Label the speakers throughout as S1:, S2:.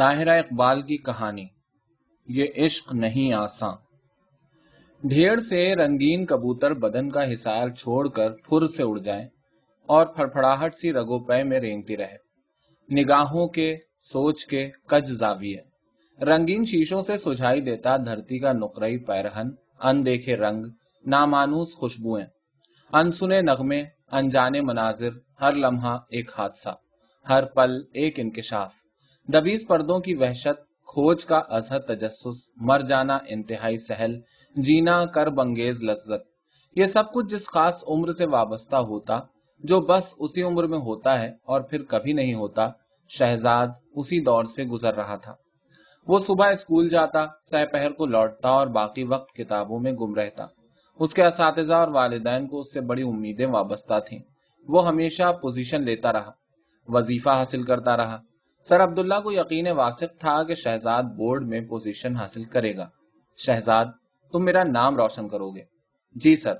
S1: ताहिरा इकबाल की कहानी ये इश्क नहीं आसान ढेर से रंगीन कबूतर बदन का हिसार छोड़कर फुर से उड़ जाएं और फड़फड़ाहट सी रगोपय में रेंगती रहे निगाहों के सोच के कज जाविए रंगीन शीशों से सुझाई देता धरती का नुकरई पैरहन अनदेखे रंग नामानूस खुशबुए अनसुने नगमे अनजाने मनाजिर हर लम्हा एक हादसा हर पल एक इंकशाफ दबीज पर्दों की वहशत खोज का अजहर तजस्स मर जाना इंतहाई सहल जीना कर बंगेज लज्जत ये सब कुछ जिस खास उम्र से वाबस्ता होता जो बस उसी उम्र में होता है और फिर कभी नहीं होता शहजाद उसी दौर से गुजर रहा था वो सुबह स्कूल जाता सहपहर को लौटता और बाकी वक्त किताबों में गुम रहता उसके इस और वालदेन को उससे बड़ी उम्मीदें वाबस्ता थी वो हमेशा पोजिशन लेता रहा वजीफा हासिल करता रहा सर अब्दुल्ला को यकीन वासिक था कि शहजाद बोर्ड में पोजीशन हासिल करेगा शहजाद तुम मेरा नाम रोशन करोगे जी सर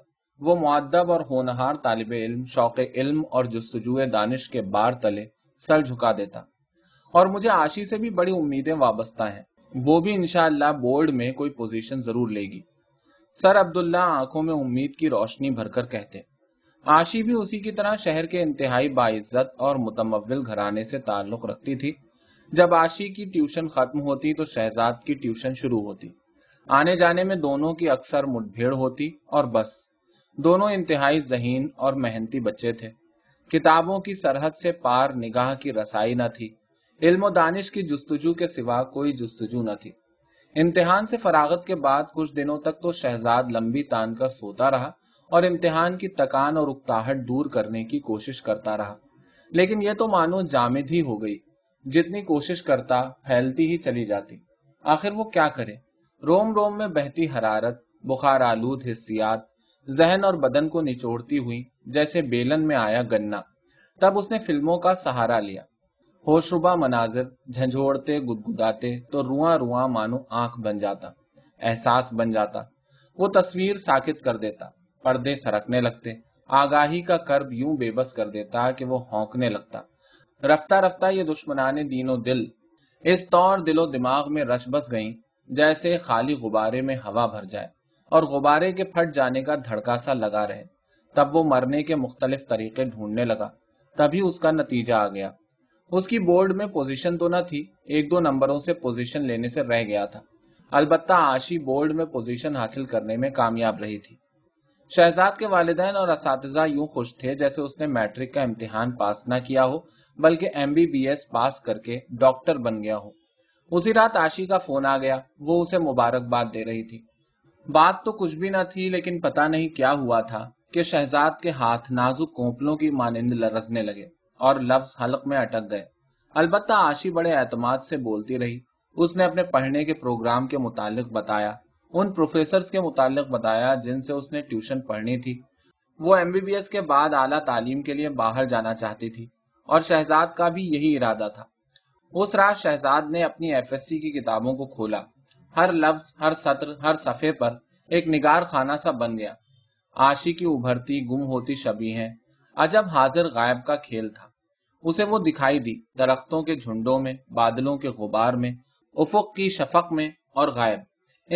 S1: वो मुद्दब और होनहार तालब इल्म शौक इल्म और जस्तजू दानिश के बार तले सर झुका देता और मुझे आशी से भी बड़ी उम्मीदें वाबस्ता हैं वो भी इनशाला बोर्ड में कोई पोजिशन जरूर लेगी सर अब्दुल्ला आंखों में उम्मीद की रोशनी भरकर कहते आशी भी उसी की तरह शहर के इंतहाई बाइज्जत और मुतमवल घराने से ताल्लुक रखती थी जब आशी की ट्यूशन खत्म होती तो शहजाद की ट्यूशन शुरू होती आने जाने में दोनों की अक्सर मुठभेड़ होती और बस दोनों इंतहाई जहीन और मेहनती बच्चे थे किताबों की सरहद से पार निगाह की रसाई न थी इल्म दानिश की जस्तजू के सिवा कोई जस्तजू न थी इम्तहान से फरागत के बाद कुछ दिनों तक तो शहजाद लंबी तान कर सोता रहा और इम्तिहान की तकान और उकताहट दूर करने की कोशिश करता रहा लेकिन यह तो मानो जामिद ही हो गई जितनी कोशिश करता फैलती ही चली जाती आखिर वो क्या करे रोम रोम में बहती हरारत बुखार आलूद हिस्सियात जहन और बदन को निचोड़ती हुई जैसे बेलन में आया गन्ना तब उसने फिल्मों का सहारा लिया होशरुबा मनाजिर झंझोड़ते गुदगुदाते तो रुआ रुआ मानो आंख बन जाता एहसास बन जाता वो तस्वीर साकित कर देता पर्दे सरकने लगते आगाही का कर्ब यूं बेबस कर देता कि वो हौंकने लगता रफ्ता रफ्ता ये दुश्मनाने दीनों दिल इस तौर दिलो दिमाग में रच बस गई जैसे खाली गुब्बारे में हवा भर जाए और गुब्बारे के फट जाने का धड़का सा लगा रहे तब वो मरने के मुख्तलिफ तरीके ढूंढने लगा तभी उसका नतीजा आ गया उसकी बोर्ड में पोजिशन तो न थी एक दो नंबरों से पोजिशन लेने से रह गया था अलबत्ता आशी बोर्ड में पोजिशन हासिल करने में कामयाब रही थी शहजाद के वालदेन और इस यूं खुश थे जैसे उसने मैट्रिक का इम्तिहान पास ना किया हो बल्कि एम बी बी एस पास करके डॉक्टर बन गया हो उसी रात आशी का फोन आ गया वो उसे मुबारकबाद दे रही थी बात तो कुछ भी ना थी लेकिन पता नहीं क्या हुआ था कि शहजाद के हाथ नाजुक कोपलों की मानंद लरजने लगे और लफ्ज हलक में अटक गए अलबत्ता आशी बड़े एतमाद से बोलती रही उसने अपने पढ़ने के प्रोग्राम के मुतालिक बताया उन प्रोफेसर के मुतालिक बताया जिनसे उसने ट्यूशन पढ़नी थी वो एम बी बी एस के बाद आला तालीम के लिए बाहर जाना चाहती थी और शहजाद का भी यही इरादा था उस रात शहजाद ने अपनी एफ एस सी की किताबों को खोला हर लफ्ज हर सत्र हर सफ़े पर एक निगार खाना सा बन गया आशी की उभरती गुम होती शबी है अजब हाजिर गायब का खेल था उसे वो दिखाई दी दरख्तों के झुंडों में बादलों के गुबार में उफुक की शफक में और गायब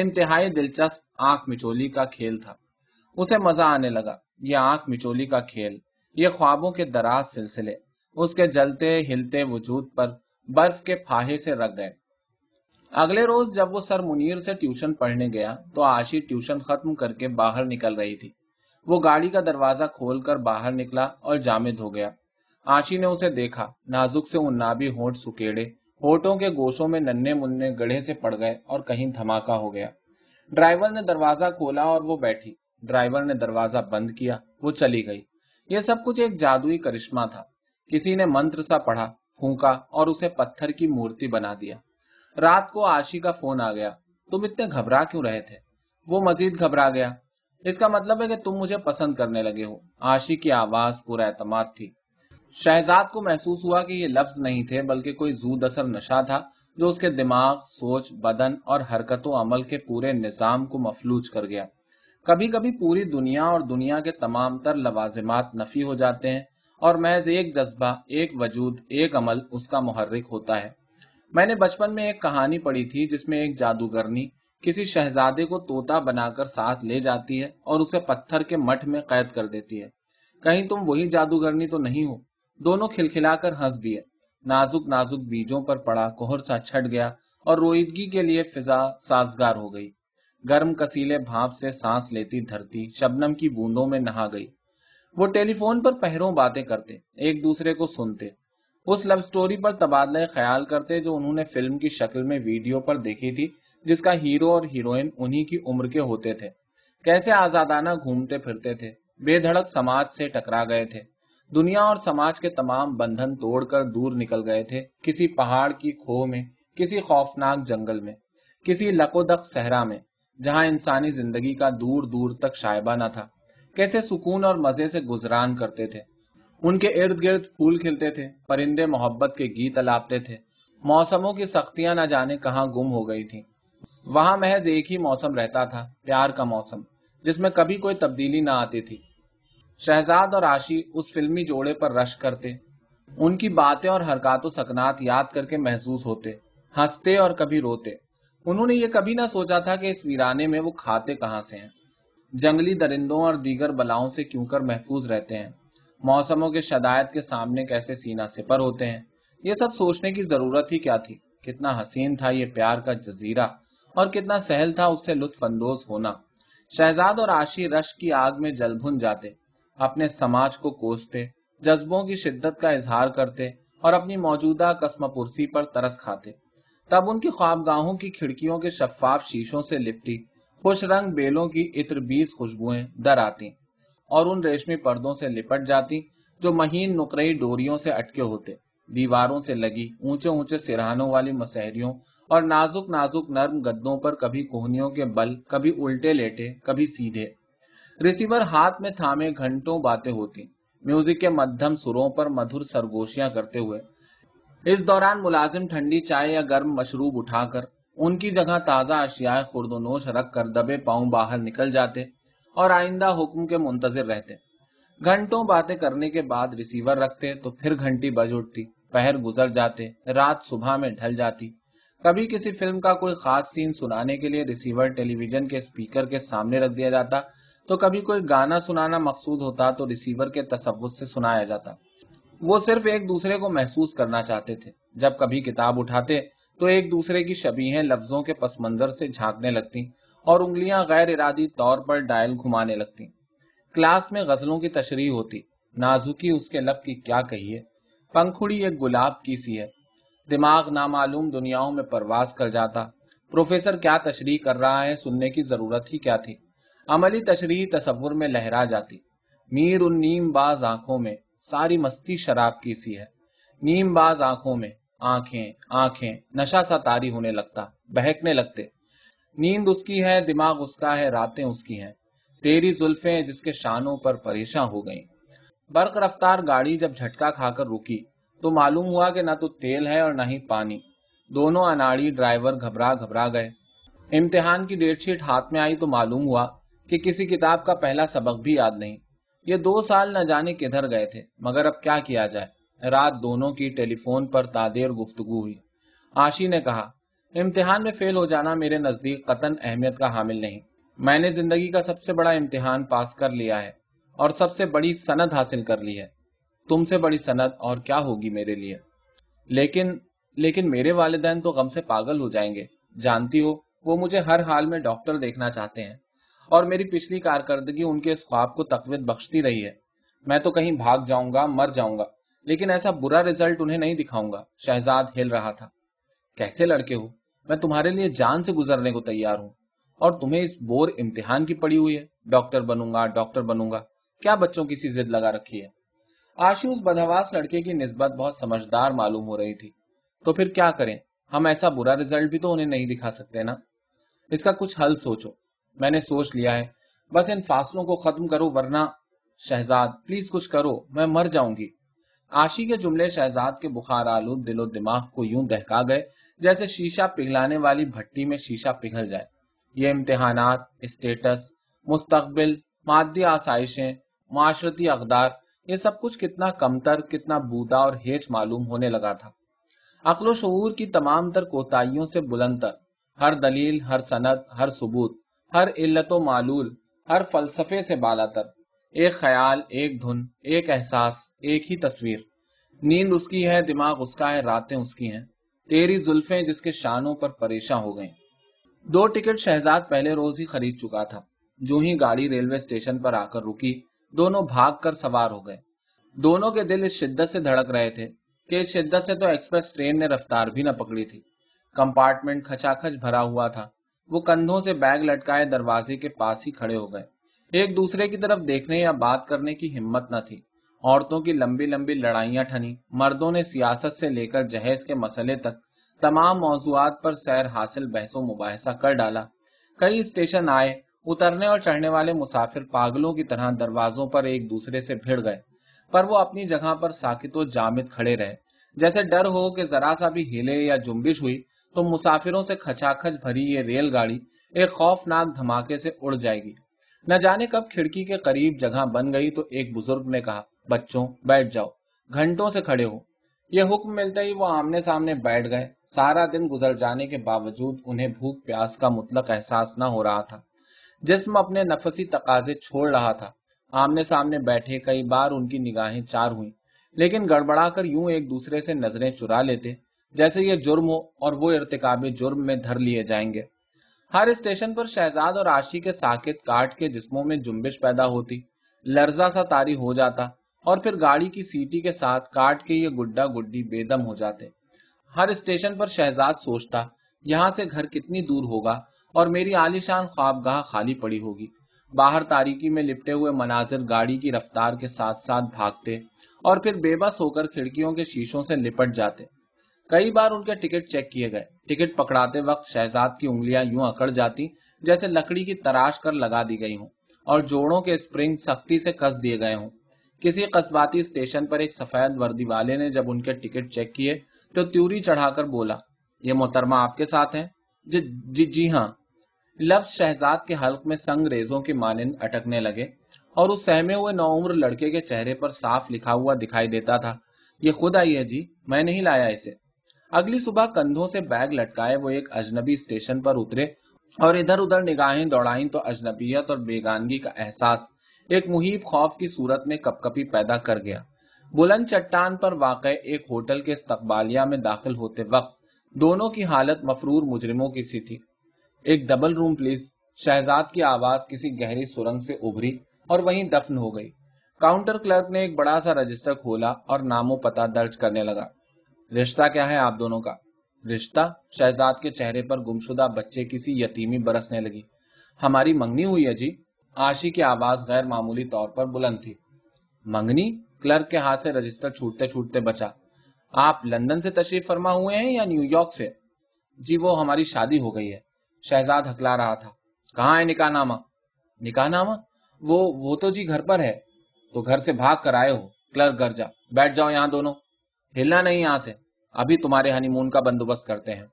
S1: इंतहाई दिलचस्प आंख मिचोली का खेल था उसे मजा आने लगा यह आंख मिचोली का खेल ये ख्वाबों के दराज सिलसिले उसके जलते हिलते वजूद पर बर्फ के फाहे से रख गए अगले रोज जब वो सर मुनीर से ट्यूशन पढ़ने गया तो आशी ट्यूशन खत्म करके बाहर निकल रही थी वो गाड़ी का दरवाजा खोलकर बाहर निकला और जामिद हो गया आशी ने उसे देखा नाजुक से उन्नाबी होंठ सुकेड़े होटों के गोशों में नन्हे मुन्ने गढ़े से पड़ गए और कहीं धमाका हो गया ड्राइवर ने दरवाजा खोला और वो बैठी ड्राइवर ने दरवाजा बंद किया वो चली गई यह सब कुछ एक जादुई करिश्मा था किसी ने मंत्र सा पढ़ा फूका और उसे पत्थर की मूर्ति बना दिया रात को आशी का फोन आ गया तुम इतने घबरा क्यों रहे थे वो मजीद घबरा गया इसका मतलब है कि तुम मुझे पसंद करने लगे हो आशी की आवाज पूरा एतमाद थी शहजाद को महसूस हुआ कि ये लफ्ज नहीं थे बल्कि कोई जूद असर नशा था जो उसके दिमाग सोच बदन और हरकतों अमल के पूरे निज़ाम को मफलूज कर गया कभी कभी पूरी दुनिया और दुनिया के तमाम तर लवाजमात नफी हो जाते हैं और महज एक जज्बा एक वजूद एक अमल उसका मुहर्रिक होता है मैंने बचपन में एक कहानी पढ़ी थी जिसमें एक जादूगरनी किसी शहजादे को तोता बनाकर साथ ले जाती है और उसे पत्थर के मठ में कैद कर देती है कहीं तुम वही जादूगरनी तो नहीं हो दोनों खिलखिलाकर हंस दिए नाजुक नाजुक बीजों पर पड़ा कोहर सा छट गया और रोईदगी के लिए फिजा साजगार हो गई गर्म कसीले भाप से सांस लेती धरती शबनम की बूंदों में नहा गई वो टेलीफोन पर पहरों बातें करते एक दूसरे को सुनते उस लव स्टोरी पर तबादला ख्याल करते जो उन्होंने फिल्म की शक्ल में वीडियो पर देखी थी जिसका हीरो और हीरोइन उन्हीं की उम्र के होते थे कैसे आजादाना घूमते फिरते थे बेधड़क समाज से टकरा गए थे दुनिया और समाज के तमाम बंधन तोड़कर दूर निकल गए थे किसी पहाड़ की खोह में किसी खौफनाक जंगल में किसी लकोदक सहरा में जहां इंसानी जिंदगी का दूर दूर तक शायबा न था कैसे सुकून और मजे से गुजरान करते थे उनके इर्द गिर्द फूल खिलते थे परिंदे मोहब्बत के गीत अलापते थे मौसमों की सख्तियां न जाने कहाँ गुम हो गई थी वहां महज एक ही मौसम रहता था प्यार का मौसम जिसमें कभी कोई तब्दीली ना आती थी शहजाद और आशी उस फिल्मी जोड़े पर रश करते उनकी बातें और हरकतों सकनात याद करके महसूस होते हंसते और कभी रोते उन्होंने ये कभी ना सोचा था कि इस वीराने में वो खाते कहाँ से हैं जंगली दरिंदों और दीगर बलाओं से क्यों कर महफूज रहते हैं मौसमों के शदायत के सामने कैसे सीना सिपर होते हैं ये सब सोचने की जरूरत ही क्या थी कितना हसीन था ये प्यार का जजीरा और कितना सहल था उससे लुत्फ अंदोज होना शहजाद और आशी रश की आग में जलभुन जाते अपने समाज को कोसते जज्बों की शिद्दत का इजहार करते और अपनी मौजूदा कसम पुरसी पर तरस खाते तब उनकी ख्वाबगाहों की खिड़कियों के शफाफ शीशों से लिपटी खुश रंग बेलों की इतरबीज खुशबुएं दर आती और उन रेशमी पर्दों से लिपट जाती जो महीन नुकरई डोरियों से अटके होते दीवारों से लगी ऊंचे ऊंचे सिरहानों वाली मसहरियों और नाजुक नाजुक नर्म गद्दों पर कभी कोहनियों के बल कभी उल्टे लेटे कभी सीधे रिसीवर हाथ में थामे घंटों बातें होती म्यूजिक के मध्यम सुरों पर मधुर सरगोशियां करते हुए इस दौरान मुलाजिम ठंडी चाय या गर्म मशरूब उठाकर उनकी जगह ताज़ा अशियाए खुर्दनोश रख कर दबे पाँव बाहर निकल जाते और आइंदा हुक्म के मुंतजर रहते घंटों बातें करने के बाद रिसीवर रखते तो फिर घंटी बज उठती पहर गुजर जाते रात सुबह में ढल जाती कभी किसी फिल्म का कोई खास सीन सुनाने के लिए रिसीवर टेलीविजन के स्पीकर के सामने रख दिया जाता तो कभी कोई गाना सुनाना मकसूद होता तो रिसीवर के तसवुर से सुनाया जाता वो सिर्फ एक दूसरे को महसूस करना चाहते थे जब कभी किताब उठाते तो एक दूसरे की शबीहें लफ्जों के पस मंजर से झांकने लगती और उंगलियां गैर इरादी तौर पर डायल घुमाने लगती क्लास में गजलों की तशरी होती नाजुकी उसके लब की क्या कहिए पंखुड़ी एक गुलाब की सी है दिमाग नामालूम दुनियाओं में परवास कर जाता प्रोफेसर क्या तशरी कर रहा है सुनने की जरूरत ही क्या थी अमली तशरी तस्वुर में लहरा जाती मीर उन नीम बाज आंखों में सारी मस्ती शराब की सी है नीम बाज आंखों में आंखें आंखें नशा सा तारी होने लगता बहकने लगते नींद उसकी है दिमाग उसका है रातें उसकी हैं तेरी जुल्फे जिसके शानों पर परेशान हो गई बर्क रफ्तार गाड़ी जब झटका खाकर रुकी तो मालूम हुआ कि ना तो तेल है और ना ही पानी दोनों अनाड़ी ड्राइवर घबरा घबरा गए इम्तिहान की डेट शीट हाथ में आई तो मालूम हुआ कि किसी किताब का पहला सबक भी याद नहीं ये दो साल न जाने किधर गए थे मगर अब क्या किया जाए रात दोनों की टेलीफोन पर तादेर गुफ्तगु हुई आशी ने कहा इम्तिहान में फेल हो जाना मेरे नज़दीक कतन अहमियत का हामिल नहीं मैंने जिंदगी का सबसे बड़ा इम्तिहान पास कर लिया है और सबसे बड़ी सनद हासिल कर ली है तुमसे बड़ी सनद और क्या होगी मेरे लिए लेकिन लेकिन मेरे वालदेन तो गम से पागल हो जाएंगे जानती हो वो मुझे हर हाल में डॉक्टर देखना चाहते हैं और मेरी पिछली कारकर्दगी उनके इस ख्वाब को तकवीत बख्शती रही है मैं तो कहीं भाग जाऊंगा मर जाऊंगा लेकिन ऐसा बुरा रिजल्ट उन्हें नहीं दिखाऊंगा शहजाद हिल रहा था कैसे लड़के हो मैं तुम्हारे लिए जान से गुजरने को तैयार हूँ और तुम्हें इस बोर इम्तिहान की पड़ी हुई है डॉक्टर बनूंगा डॉक्टर बनूंगा क्या बच्चों की सी जिद लगा रखी है आशीष बदहवास लड़के की नस्बत बहुत समझदार मालूम हो रही थी तो फिर क्या करें हम ऐसा बुरा रिजल्ट भी तो उन्हें नहीं दिखा सकते ना इसका कुछ हल सोचो मैंने सोच लिया है बस इन फासलों को खत्म करो वरना शहजाद प्लीज कुछ करो मैं मर जाऊंगी आशी के जुमले शहजाद के बुखार आलूद दिलो दिमाग को यूं दहका गए जैसे शीशा पिघलाने वाली भट्टी में शीशा पिघल जाए ये इम्तहानात स्टेटस मुस्तबिल मादी आसाइशें माशरती अकदार ये सब कुछ कितना कमतर कितना बूदा और हेच मालूम होने लगा था अकलो शूर की तमाम तर कोताहियों से बुलंदतर हर दलील हर सनत हर सबूत हर इल्लत मालूल हर फलसफे से बाला तर एक ख्याल एक धुन एक एहसास एक ही तस्वीर नींद उसकी है दिमाग उसका है रातें उसकी हैं तेरी जुल्फें जिसके शानों पर परेशान हो गई दो टिकट शहजाद पहले रोज ही खरीद चुका था जो ही गाड़ी रेलवे स्टेशन पर आकर रुकी दोनों भाग कर सवार हो गए दोनों के दिल इस शिद्दत से धड़क रहे थे कि इस शिद्दत से तो एक्सप्रेस ट्रेन ने रफ्तार भी न पकड़ी थी कंपार्टमेंट खचाखच भरा हुआ था वो कंधों से बैग लटकाए दरवाजे के पास ही खड़े हो गए एक दूसरे की तरफ देखने या बात करने की हिम्मत न थी औरतों की लंबी लंबी लड़ाइया ठनी मर्दों ने सियासत से लेकर जहेज के मसले तक तमाम मौजूद पर सैर हासिल बहसों मुबहसा कर डाला कई स्टेशन आए उतरने और चढ़ने वाले मुसाफिर पागलों की तरह दरवाजों पर एक दूसरे से भिड़ गए पर वो अपनी जगह पर साकितो जामित खड़े रहे जैसे डर हो कि जरा सा भी हिले या जुम्बिश हुई तो मुसाफिरों से खचाखच भरी ये रेलगाड़ी एक खौफनाक धमाके से उड़ जाएगी न जाने कब खिड़की के करीब जगह बन गई तो एक बुजुर्ग ने कहा बच्चों बैठ जाओ घंटों से खड़े हो ये हुक्म मिलते ही वो आमने सामने बैठ गए सारा दिन गुजर जाने के बावजूद उन्हें भूख प्यास का मुतलक एहसास न हो रहा था जिसम अपने नफसी तकाजे छोड़ रहा था आमने सामने बैठे कई बार उनकी निगाहें चार हुई लेकिन गड़बड़ा कर यूं एक दूसरे से नजरें चुरा लेते जैसे ये जुर्म हो और वो इरतकाबी जुर्म में धर लिए जाएंगे हर स्टेशन पर शहजाद और आशी के साकेत काट के जिस्मों में जुम्बिश पैदा होती लर्जा सा तारी हो जाता और फिर गाड़ी की सीटी के साथ काट के ये गुड्डा गुड्डी बेदम हो जाते हर स्टेशन पर शहजाद सोचता यहाँ से घर कितनी दूर होगा और मेरी आलिशान ख्वाबगाह खाली पड़ी होगी बाहर तारीकी में लिपटे हुए मनाजिर गाड़ी की रफ्तार के साथ साथ भागते और फिर बेबस होकर खिड़कियों के शीशों से लिपट जाते कई बार उनके टिकट चेक किए गए टिकट पकड़ाते वक्त शहजाद की उंगलियां यूं अकड़ जाती जैसे लकड़ी की तराश कर लगा दी गई हों और जोड़ों के स्प्रिंग सख्ती से कस दिए गए हों किसी कस्बाती स्टेशन पर एक सफेद वर्दी वाले ने जब उनके टिकट चेक किए तो त्यूरी चढ़ाकर बोला ये मोहतरमा आपके साथ है जी जी हाँ लफ्ज शहजाद के हल्क में संग रेजों के मानंद अटकने लगे और उस सहमे हुए नौउम्र लड़के के चेहरे पर साफ लिखा हुआ दिखाई देता था ये खुद आई है जी मैं नहीं लाया इसे अगली सुबह कंधों से बैग लटकाए वो एक अजनबी स्टेशन पर उतरे और इधर उधर निगाहें दौड़ाई तो अजनबियत और बेगानगी का एहसास एक मुहिब खौफ की सूरत में कपकपी पैदा कर गया बुलंद चट्टान पर वाक़ एक होटल के इस्तबालिया में दाखिल होते वक्त दोनों की हालत मफरूर मुजरिमों की सी थी एक डबल रूम प्लीज शहजाद की आवाज किसी गहरी सुरंग से उभरी और वहीं दफन हो गई काउंटर क्लर्क ने एक बड़ा सा रजिस्टर खोला और नामो पता दर्ज करने लगा रिश्ता क्या है आप दोनों का रिश्ता शहजाद के चेहरे पर गुमशुदा बच्चे किसी यतीमी बरसने लगी हमारी मंगनी हुई है जी आशी की आवाज गैर मामूली तौर पर बुलंद थी मंगनी क्लर्क के हाथ से रजिस्टर छूटते छूटते बचा आप लंदन से तशरीफ फरमा हुए हैं या न्यूयॉर्क से जी वो हमारी शादी हो गई है शहजाद हकला रहा था कहाँ है नामा निकाहनामा नामा वो वो तो जी घर पर है तो घर से भाग कर आए हो क्लर्क घर जा बैठ जाओ यहाँ दोनों हिलना नहीं यहां से अभी तुम्हारे हनीमून का बंदोबस्त करते हैं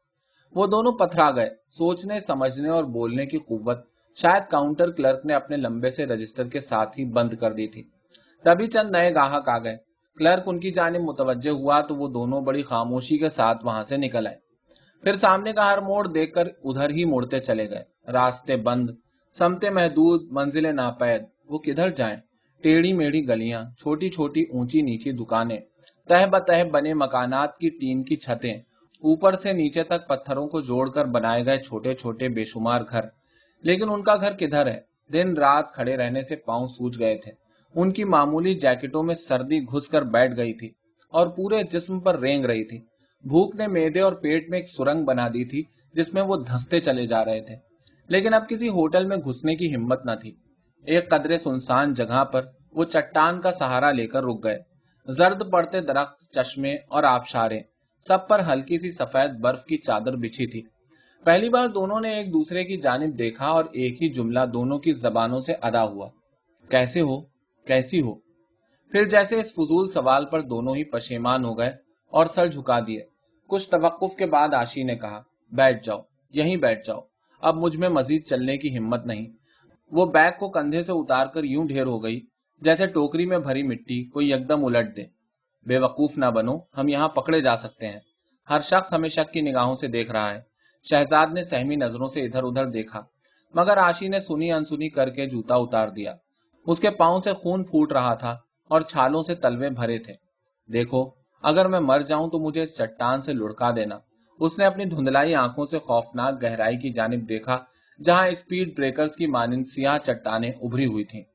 S1: वो दोनों पथरा गए सोचने समझने और बोलने की कुत शायद काउंटर क्लर्क ने अपने लंबे से रजिस्टर के साथ ही बंद कर दी थी तभी चंद नए ग्राहक आ गए क्लर्क उनकी जाने मुतवजे हुआ तो वो दोनों बड़ी खामोशी के साथ वहां से निकल आए फिर सामने का हर मोड़ देखकर उधर ही मोड़ते चले गए रास्ते बंद समते महदूद मंजिलें नापैद वो किधर जाए टेढ़ी मेढ़ी गलियां छोटी छोटी ऊंची नीची दुकानें तह बतह बने मकानात की टीन की छतें ऊपर से नीचे तक पत्थरों को जोड़कर बनाए गए छोटे छोटे बेशुमार घर लेकिन उनका घर किधर है दिन रात खड़े रहने से पांव सूज गए थे उनकी मामूली जैकेटों में सर्दी घुसकर बैठ गई थी और पूरे जिसम पर रेंग रही थी भूख ने मेदे और पेट में एक सुरंग बना दी थी जिसमें वो धंसते चले जा रहे थे लेकिन अब किसी होटल में घुसने की हिम्मत न थी एक कदरे सुनसान जगह पर वो चट्टान का सहारा लेकर रुक गए जर्द पड़ते दरख्त चश्मे और आबशारे सब पर हल्की सी सफेद बर्फ की चादर बिछी थी पहली बार दोनों ने एक दूसरे की जानब देखा और एक ही जुमला दोनों की जबानों से अदा हुआ कैसे हो कैसी हो फिर जैसे इस फजूल सवाल पर दोनों ही पशेमान हो गए और सर झुका दिए कुछ तवकुफ के बाद आशी ने कहा बैठ जाओ यहीं बैठ जाओ अब मुझ में मजीद चलने की हिम्मत नहीं वो बैग को कंधे से उतार कर यूं ढेर हो गई जैसे टोकरी में भरी मिट्टी कोई एकदम उलट दे बेवकूफ ना बनो हम यहाँ पकड़े जा सकते हैं हर शख्स हमें शक की निगाहों से देख रहा है शहजाद ने सहमी नजरों से इधर उधर देखा मगर आशी ने सुनी अनसुनी करके जूता उतार दिया उसके पाओ से खून फूट रहा था और छालों से तलवे भरे थे देखो अगर मैं मर जाऊं तो मुझे इस चट्टान से लुढ़का देना उसने अपनी धुंधलाई आंखों से खौफनाक गहराई की जानब देखा जहां स्पीड ब्रेकर्स की मानिंद सियाह चट्टाने उभरी हुई थी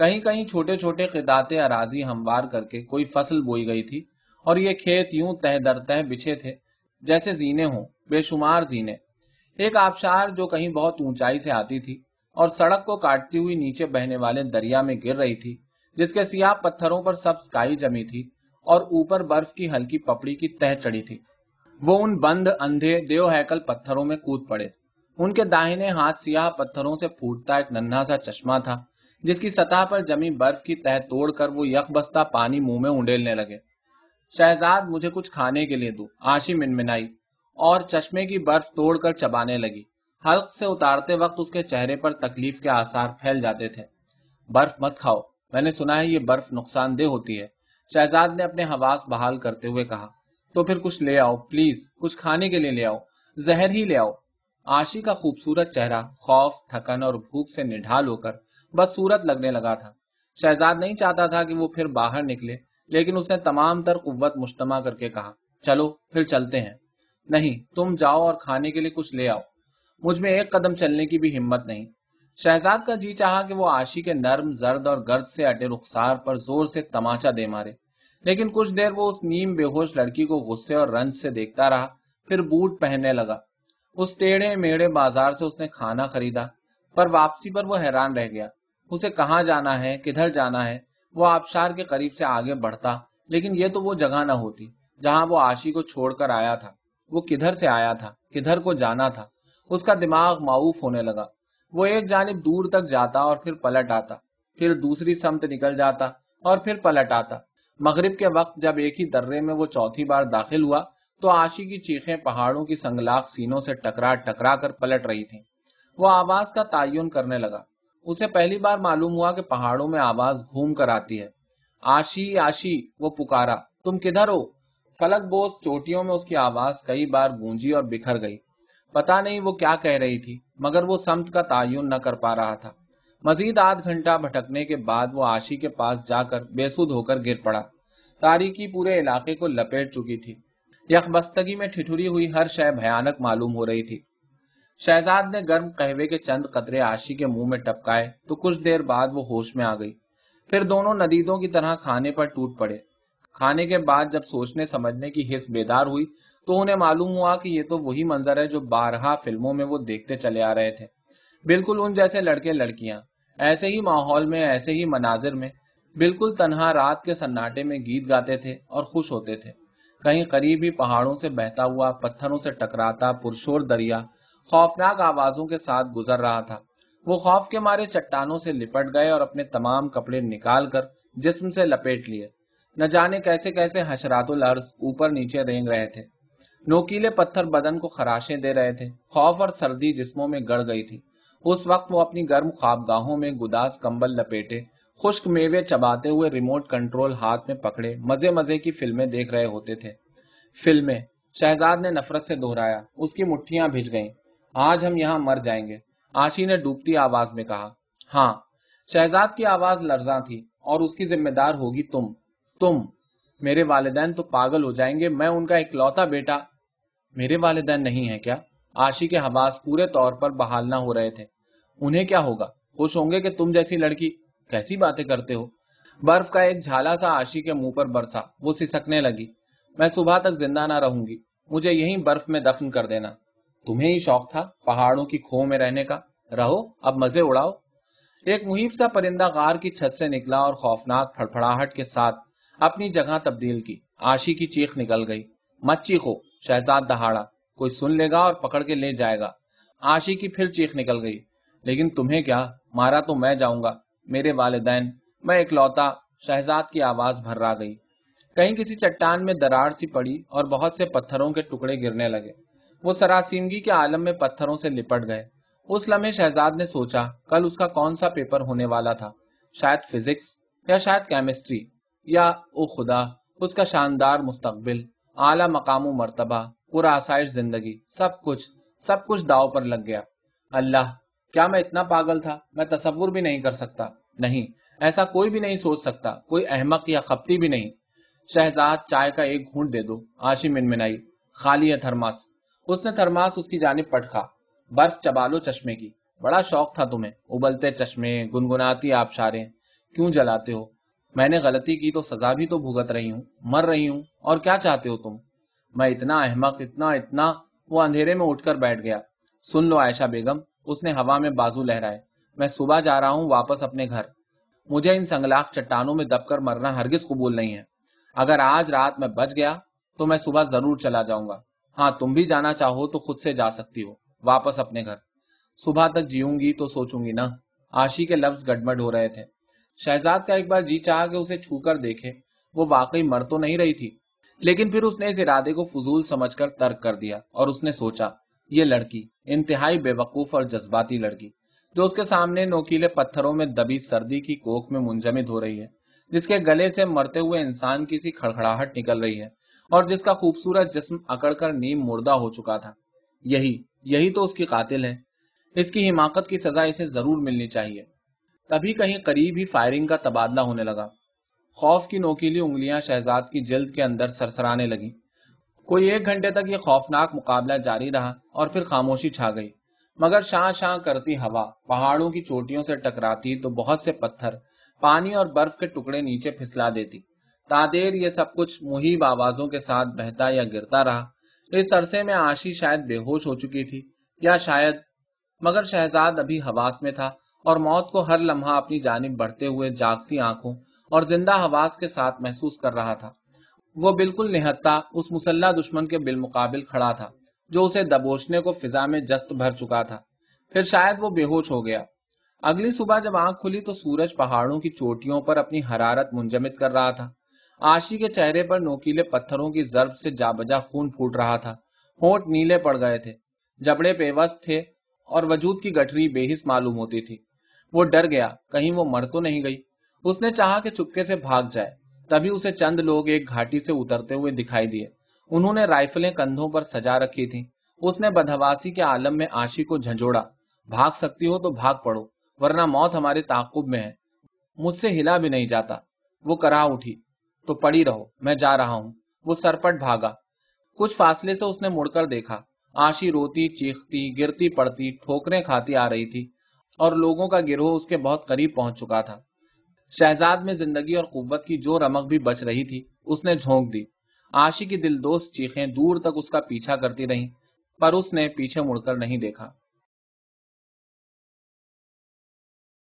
S1: कहीं कहीं छोटे छोटे खिदाते अराजी हमवार करके कोई फसल बोई गई थी और ये खेत यूं तह दर तह बिछे थे जैसे जीने हों बेशुमार जीने एक आबशार जो कहीं बहुत ऊंचाई से आती थी और सड़क को काटती हुई नीचे बहने वाले दरिया में गिर रही थी जिसके सियाह पत्थरों पर सब स्काई जमी थी और ऊपर बर्फ की हल्की पपड़ी की तह चढ़ी थी वो उन बंद अंधे देव हैकल पत्थरों में कूद पड़े उनके दाहिने हाथ सियाह पत्थरों से फूटता एक नन्हा सा चश्मा था जिसकी सतह पर जमी बर्फ की तह तोड़कर वो यख बस्ता पानी मुंह में उंडेलने लगे शहजाद मुझे कुछ खाने के लिए दो आशी मिनमिनाई और चश्मे की बर्फ तोड़कर चबाने लगी हल्क से उतारते वक्त उसके चेहरे पर तकलीफ के आसार फैल जाते थे बर्फ मत खाओ मैंने सुना है ये बर्फ नुकसानदेह होती है शहजाद ने अपने हवास बहाल करते हुए कहा तो फिर कुछ ले आओ प्लीज कुछ खाने के लिए ले आओ जहर ही ले आओ आशी का खूबसूरत चेहरा खौफ थकन और भूख से निढाल होकर बस सूरत लगने लगा था शहजाद नहीं चाहता था कि वो फिर बाहर निकले लेकिन उसने तमाम तर कुत मुश्तमा करके कहा चलो फिर चलते हैं नहीं तुम जाओ और खाने के लिए कुछ ले आओ मुझमें एक कदम चलने की भी हिम्मत नहीं शहजाद का जी चाहा कि वो आशी के नर्म जर्द और गर्द से अटे रुखसार पर जोर से तमाचा दे मारे लेकिन कुछ देर वो उस नीम बेहोश लड़की को गुस्से और रंज से देखता रहा फिर बूट पहनने लगा उस टेढ़े मेढ़े बाजार से उसने खाना खरीदा पर वापसी पर वो हैरान रह गया उसे कहाँ जाना है किधर जाना है वो आबशार के करीब से आगे बढ़ता लेकिन ये तो वो जगह ना होती जहाँ वो आशी को छोड़कर आया था वो किधर से आया था किधर को जाना था उसका दिमाग माऊफ होने लगा वो एक जानब दूर तक जाता और फिर पलट आता फिर दूसरी समत निकल जाता और फिर पलट आता मगरब के वक्त जब एक ही दर्रे में वो चौथी बार दाखिल हुआ तो आशी की चीखें पहाड़ों की संगलाख सीनों से टकरा टकरा कर पलट रही थी वो आवाज का तयन करने लगा उसे पहली बार मालूम हुआ कि पहाड़ों में आवाज घूम कर आती है आशी आशी वो पुकारा तुम किधर हो फलक बोस चोटियों में उसकी आवाज कई बार गूंजी और बिखर गई पता नहीं वो क्या कह रही थी मगर वो समत का तयन न कर पा रहा था मजीद आध घंटा भटकने के बाद वो आशी के पास जाकर बेसुध होकर गिर पड़ा तारीकी पूरे इलाके को लपेट चुकी थी यखबस्तगी में ठिठुरी हुई हर शय भयानक मालूम हो रही थी शहजाद ने गर्म कहवे के चंद कतरे आशी के मुंह में टपकाए तो कुछ देर बाद वो होश में आ गई फिर दोनों नदीदों की तरह खाने पर टूट पड़े खाने के बाद जब सोचने समझने की हिस्स बेदार हुई तो उन्हें मालूम हुआ कि ये तो वही मंजर है जो बारहा फिल्मों में वो देखते चले आ रहे थे बिल्कुल उन जैसे लड़के लड़कियां ऐसे ही माहौल में ऐसे ही मनाजिर में बिल्कुल तनहा रात के सन्नाटे में गीत गाते थे और खुश होते थे कहीं करीब ही पहाड़ों से बहता हुआ पत्थरों से टकराता पुरशोर दरिया खौफनाक आवाजों के साथ गुजर रहा था वो खौफ के मारे चट्टानों से लिपट गए और अपने तमाम कपड़े निकाल कर जिसम से लपेट लिए न जाने कैसे कैसे हशरातुल अर्ज ऊपर नीचे रेंग रहे थे नोकीले पत्थर बदन को खराशे दे रहे थे खौफ और सर्दी जिस्मों में गड़ गई थी उस वक्त वो अपनी गर्म ख्वाबगाहों में गुदास कंबल लपेटे खुश्क मेवे चबाते हुए रिमोट कंट्रोल हाथ में पकड़े मजे मजे की फिल्में देख रहे होते थे फिल्में शहजाद ने नफरत से दोहराया उसकी मुठ्ठियां भिज गईं आज हम यहाँ मर जाएंगे आशी ने डूबती आवाज में कहा हाँ शहजाद की आवाज लर्जा थी और उसकी जिम्मेदार होगी तुम तुम मेरे वालदेन तो पागल हो जाएंगे मैं उनका इकलौता बेटा मेरे वालदेन नहीं है क्या आशी के हवास पूरे तौर पर बहाल ना हो रहे थे उन्हें क्या होगा खुश होंगे कि तुम जैसी लड़की कैसी बातें करते हो बर्फ का एक झाला सा आशी के मुंह पर बरसा वो सिसकने लगी मैं सुबह तक जिंदा ना रहूंगी मुझे यही बर्फ में दफन कर देना तुम्हें ही शौक था पहाड़ों की खो में रहने का रहो अब मजे उड़ाओ एक मुहिब सा परिंदा गार की छत से निकला और खौफनाक फड़फड़ाहट के साथ अपनी जगह तब्दील की आशी की चीख निकल गई मत चीखो शहजाद दहाड़ा कोई सुन लेगा और पकड़ के ले जाएगा आशी की फिर चीख निकल गई लेकिन तुम्हें क्या मारा तो मैं जाऊंगा मेरे वाले मैं इकलौता शहजाद की आवाज भर्रा गई कहीं किसी चट्टान में दरार सी पड़ी और बहुत से पत्थरों के टुकड़े गिरने लगे वो सरासीमगी के आलम में पत्थरों से लिपट गए उस लम्हे शहजाद ने सोचा कल उसका कौन सा पेपर होने वाला था शायद फिजिक्स या शायद केमिस्ट्री या ओ खुदा उसका शानदार मुस्तबिल आला मकाम मरतबा पुरासाइश जिंदगी सब कुछ सब कुछ दाव पर लग गया अल्लाह क्या मैं इतना पागल था मैं तस्वुर भी नहीं कर सकता नहीं ऐसा कोई भी नहीं सोच सकता कोई अहमक या खपती भी नहीं शहजाद चाय का एक घूंट दे दो आशी मिनमिनाई खाली है थरमास उसने थरमास उसकी जानब पटखा बर्फ चबा लो चश्मे की बड़ा शौक था तुम्हें उबलते चश्मे गुनगुनाती आबशारे क्यों जलाते हो मैंने गलती की तो सजा भी तो भुगत रही हूँ मर रही हूँ और क्या चाहते हो तुम मैं इतना अहमक इतना इतना वो अंधेरे में उठकर बैठ गया सुन लो आयशा बेगम उसने हवा में बाजू लहराए मैं सुबह जा रहा हूँ वापस अपने घर मुझे इन संगलाख चट्टानों में दबकर मरना हरगिज कबूल नहीं है अगर आज रात में बच गया तो मैं सुबह जरूर चला जाऊंगा हाँ तुम भी जाना चाहो तो खुद से जा सकती हो वापस अपने घर सुबह तक जीऊंगी तो सोचूंगी ना आशी के लफ्ज गड़बड़ हो रहे थे शहजाद का एक बार जी चाह के उसे कर देखे वो वाकई मर तो नहीं रही थी लेकिन फिर उसने इस इरादे को फजूल समझ कर तर्क कर दिया और उसने सोचा ये लड़की इंतहाई बेवकूफ और जज्बाती लड़की जो उसके सामने नोकीले पत्थरों में दबी सर्दी की कोख में मुंजमिद हो रही है जिसके गले से मरते हुए इंसान की सी खड़खड़ाहट निकल रही है और जिसका खूबसूरत जिस्म अकड़कर नीम मुर्दा हो चुका था यही यही तो उसकी कातिल है इसकी हिमाकत की सजा इसे जरूर मिलनी चाहिए तभी कहीं करीब ही फायरिंग का तबादला होने लगा खौफ की नोकीली उंगलियां शहजाद की जल्द के अंदर सरसराने लगी कोई एक घंटे तक यह खौफनाक मुकाबला जारी रहा और फिर खामोशी छा गई मगर शां शां करती हवा पहाड़ों की चोटियों से टकराती तो बहुत से पत्थर पानी और बर्फ के टुकड़े नीचे फिसला देती तादेर ये सब कुछ मुहिब आवाजों के साथ बहता या गिरता रहा इस अरसे में आशी शायद बेहोश हो चुकी थी या शायद मगर शहजाद अभी हवास में था और मौत को हर लम्हा अपनी जानब बढ़ते हुए जागती आंखों और जिंदा हवास के साथ महसूस कर रहा था वो बिल्कुल निहत्ता उस मुसल्ला दुश्मन के बिलमुकाबिल खड़ा था जो उसे दबोचने को फिजा में जस्त भर चुका था फिर शायद वो बेहोश हो गया अगली सुबह जब आंख खुली तो सूरज पहाड़ों की चोटियों पर अपनी हरारत मुंजमित कर रहा था आशी के चेहरे पर नोकीले पत्थरों की जर्ब से जाबजा खून फूट रहा था होठ नीले पड़ गए थे जबड़े बेवस थे और वजूद की गठरी बेहिस मालूम होती थी वो डर गया कहीं वो मर तो नहीं गई उसने चाहा कि चुपके से भाग जाए तभी उसे चंद लोग एक घाटी से उतरते हुए दिखाई दिए उन्होंने राइफलें कंधों पर सजा रखी थी उसने बदहवासी के आलम में आशी को झंझोड़ा भाग सकती हो तो भाग पड़ो वरना मौत हमारे ताकुब में है मुझसे हिला भी नहीं जाता वो कराह उठी तो पड़ी रहो मैं जा रहा हूं वो सरपट भागा कुछ फासले से उसने मुड़कर देखा आशी रोती चीखती गिरती पड़ती ठोकरें खाती आ रही थी और लोगों का गिरोह उसके बहुत करीब पहुंच चुका था शहजाद में जिंदगी और कुत की जो रमक भी बच रही थी उसने झोंक दी आशी की दिलदोस्त चीखें दूर तक उसका पीछा करती रहीं पर उसने पीछे मुड़कर नहीं देखा